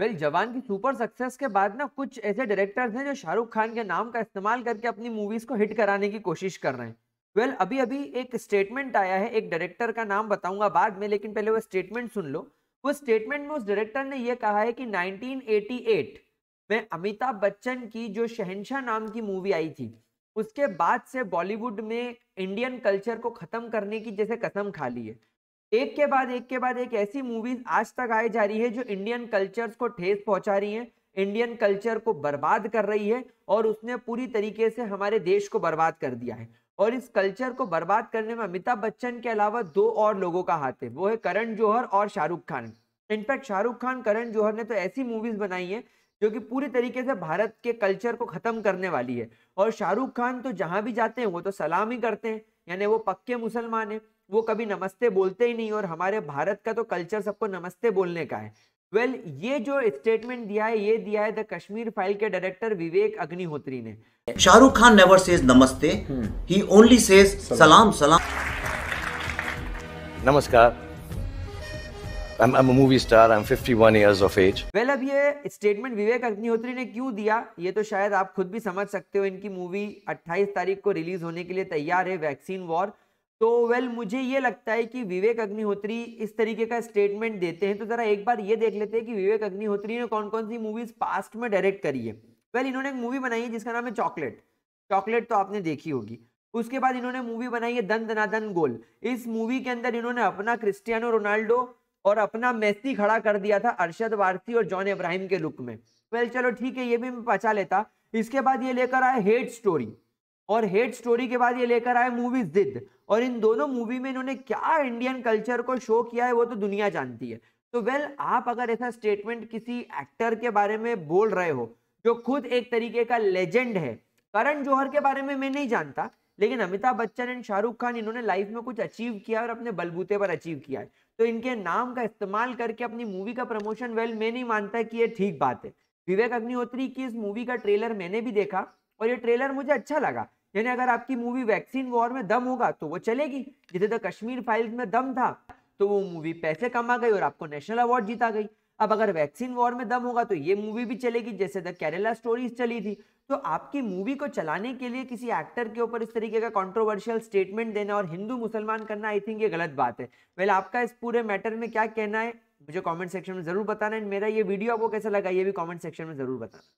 Well जवान की super success के बाद ना कुछ ऐसे डायरेक्टर्स हैं जो शाहरुख खान के नाम का इस्तेमाल करके अपनी मूवीज को हिट कराने की कोशिश कर रहे हैं वेल well, अभी अभी एक स्टेटमेंट आया है एक डायरेक्टर का नाम बताऊंगा बाद में लेकिन पहले वो स्टेटमेंट सुन लो वो स्टेटमेंट में उस डायरेक्टर ने यह कहा है कि 1988 में अमिताभ बच्चन की जो शहनशाह नाम की मूवी आई थी उसके बाद से बॉलीवुड में इंडियन कल्चर को खत्म करने की जैसे कसम खा ली है एक के बाद एक के बाद एक ऐसी मूवीज आज तक आई जा रही है जो इंडियन कल्चर्स को ठेस पहुंचा रही है इंडियन कल्चर को बर्बाद कर रही है और उसने पूरी तरीके से हमारे देश को बर्बाद कर दिया है और इस कल्चर को बर्बाद करने में अमिताभ बच्चन के अलावा दो और लोगों का हाथ है वो है करण जौहर और शाहरुख खान इनफैक्ट शाहरुख खान करण जौहर ने तो ऐसी मूवीज बनाई है जो कि पूरी तरीके से भारत के कल्चर को ख़त्म करने वाली है और शाहरुख खान तो जहाँ भी जाते हैं वो तो सलाम ही करते हैं यानी वो पक्के मुसलमान हैं वो कभी नमस्ते बोलते ही नहीं और हमारे भारत का तो कल्चर सबको नमस्ते बोलने का है वेल well, ये जो स्टेटमेंट दिया है ये दिया है द कश्मीर फाइल के डायरेक्टर विवेक अग्निहोत्री ने शाहरुख खान नेवर सेज नमस्ते ही ओनली सेज सलाम सलाम नमस्कार I'm, I'm a movie star. I'm 51 years of age. well, अब ये statement विवेक अग्निहोत्री ने क्यों दिया ये तो शायद आप खुद भी समझ सकते हो इनकी मूवी 28 तारीख को रिलीज होने के लिए तैयार है वैक्सीन वॉर तो वेल well, मुझे ये लगता है कि विवेक अग्निहोत्री इस तरीके का स्टेटमेंट देते हैं तो ज़रा एक बार ये देख लेते हैं कि विवेक अग्निहोत्री ने कौन कौन सी मूवीज़ पास्ट में डायरेक्ट करी है वेल well, इन्होंने एक मूवी बनाई है जिसका नाम है चॉकलेट चॉकलेट तो आपने देखी होगी उसके बाद इन्होंने मूवी बनाई है दन दनादन गोल इस मूवी के अंदर इन्होंने अपना क्रिस्टियानो रोनाल्डो और अपना मेसी खड़ा कर दिया था अरशद वारसी और जॉन इब्राहिम के लुक में वेल चलो ठीक है ये भी मैं बचा लेता इसके बाद ये लेकर आए हेड स्टोरी और हेड स्टोरी के बाद ये लेकर आए मूवी जिद और इन दोनों मूवी में इन्होंने क्या इंडियन कल्चर को शो किया है वो तो दुनिया जानती है तो वेल आप अगर ऐसा स्टेटमेंट किसी एक्टर के बारे में बोल रहे हो जो खुद एक तरीके का लेजेंड है करण जौहर के बारे में मैं नहीं जानता लेकिन अमिताभ बच्चन एंड शाहरुख खान इन्होंने लाइफ में कुछ अचीव किया और अपने बलबूते पर अचीव किया है तो इनके नाम का इस्तेमाल करके अपनी मूवी का प्रमोशन वेल मैं नहीं मानता कि ये ठीक बात है विवेक अग्निहोत्री की इस मूवी का ट्रेलर मैंने भी देखा और ये ट्रेलर मुझे अच्छा लगा यानी अगर आपकी मूवी वैक्सीन वॉर में दम होगा तो वो चलेगी जिसे द कश्मीर फाइल्स में दम था तो वो मूवी पैसे कमा गई और आपको नेशनल अवार्ड जीता गई अब अगर वैक्सीन वॉर में दम होगा तो ये मूवी भी चलेगी जैसे द केरला स्टोरीज चली थी तो आपकी मूवी को चलाने के लिए किसी एक्टर के ऊपर इस तरीके का कंट्रोवर्शियल स्टेटमेंट देना और हिंदू मुसलमान करना आई थिंक ये गलत बात है वेल well, आपका इस पूरे मैटर में क्या कहना है मुझे कमेंट सेक्शन में जरूर बताना एंड मेरा ये वीडियो आपको कैसा लगा ये भी कमेंट सेक्शन में जरूर बताना